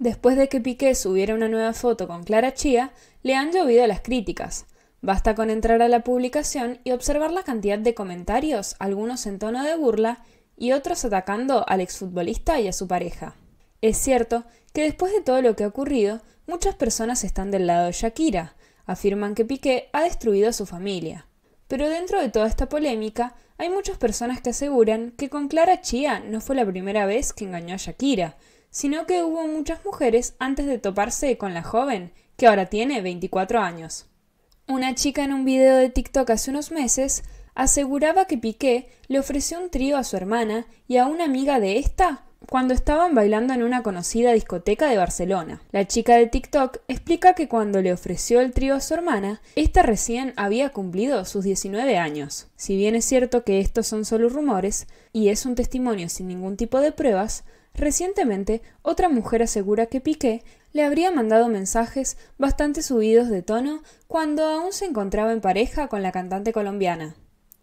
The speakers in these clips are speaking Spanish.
Después de que Piqué subiera una nueva foto con Clara Chía, le han llovido las críticas. Basta con entrar a la publicación y observar la cantidad de comentarios, algunos en tono de burla y otros atacando al exfutbolista y a su pareja. Es cierto que después de todo lo que ha ocurrido, muchas personas están del lado de Shakira, afirman que Piqué ha destruido a su familia. Pero dentro de toda esta polémica, hay muchas personas que aseguran que con Clara Chía no fue la primera vez que engañó a Shakira, sino que hubo muchas mujeres antes de toparse con la joven, que ahora tiene 24 años. Una chica en un video de TikTok hace unos meses aseguraba que Piqué le ofreció un trío a su hermana y a una amiga de esta cuando estaban bailando en una conocida discoteca de Barcelona. La chica de TikTok explica que cuando le ofreció el trío a su hermana, esta recién había cumplido sus 19 años. Si bien es cierto que estos son solo rumores, y es un testimonio sin ningún tipo de pruebas, Recientemente, otra mujer asegura que Piqué le habría mandado mensajes bastante subidos de tono cuando aún se encontraba en pareja con la cantante colombiana.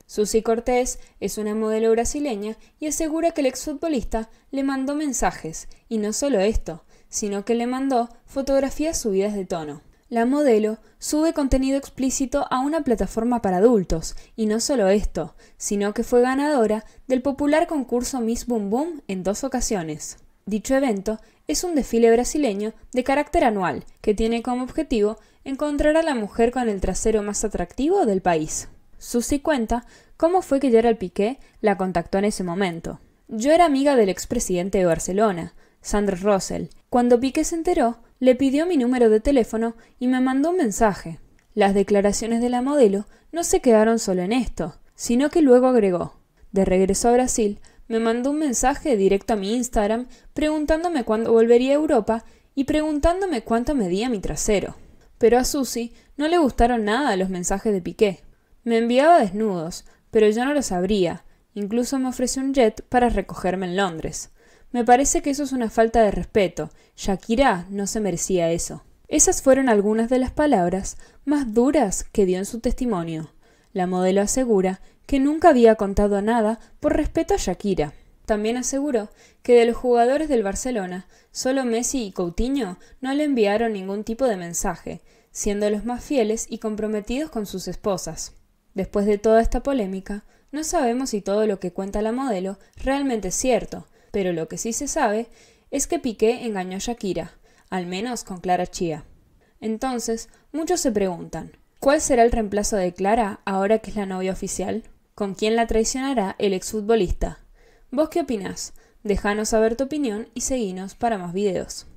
Susi Cortés es una modelo brasileña y asegura que el exfutbolista le mandó mensajes, y no solo esto, sino que le mandó fotografías subidas de tono. La modelo sube contenido explícito a una plataforma para adultos, y no solo esto, sino que fue ganadora del popular concurso Miss Boom Boom en dos ocasiones. Dicho evento es un desfile brasileño de carácter anual que tiene como objetivo encontrar a la mujer con el trasero más atractivo del país. Susi cuenta cómo fue que Gerald Piqué la contactó en ese momento. Yo era amiga del expresidente de Barcelona, Sandra Russell. Cuando Piqué se enteró, le pidió mi número de teléfono y me mandó un mensaje. Las declaraciones de la modelo no se quedaron solo en esto, sino que luego agregó. De regreso a Brasil, me mandó un mensaje directo a mi Instagram preguntándome cuándo volvería a Europa y preguntándome cuánto medía mi trasero. Pero a Susi no le gustaron nada los mensajes de Piqué. Me enviaba desnudos, pero yo no lo sabría. Incluso me ofreció un jet para recogerme en Londres. Me parece que eso es una falta de respeto. Shakira no se merecía eso. Esas fueron algunas de las palabras más duras que dio en su testimonio. La modelo asegura que nunca había contado nada por respeto a Shakira. También aseguró que de los jugadores del Barcelona, solo Messi y Coutinho no le enviaron ningún tipo de mensaje, siendo los más fieles y comprometidos con sus esposas. Después de toda esta polémica, no sabemos si todo lo que cuenta la modelo realmente es cierto, pero lo que sí se sabe es que Piqué engañó a Shakira, al menos con Clara Chía. Entonces, muchos se preguntan, ¿cuál será el reemplazo de Clara ahora que es la novia oficial? ¿Con quién la traicionará el exfutbolista? ¿Vos qué opinás? Déjanos saber tu opinión y seguinos para más videos.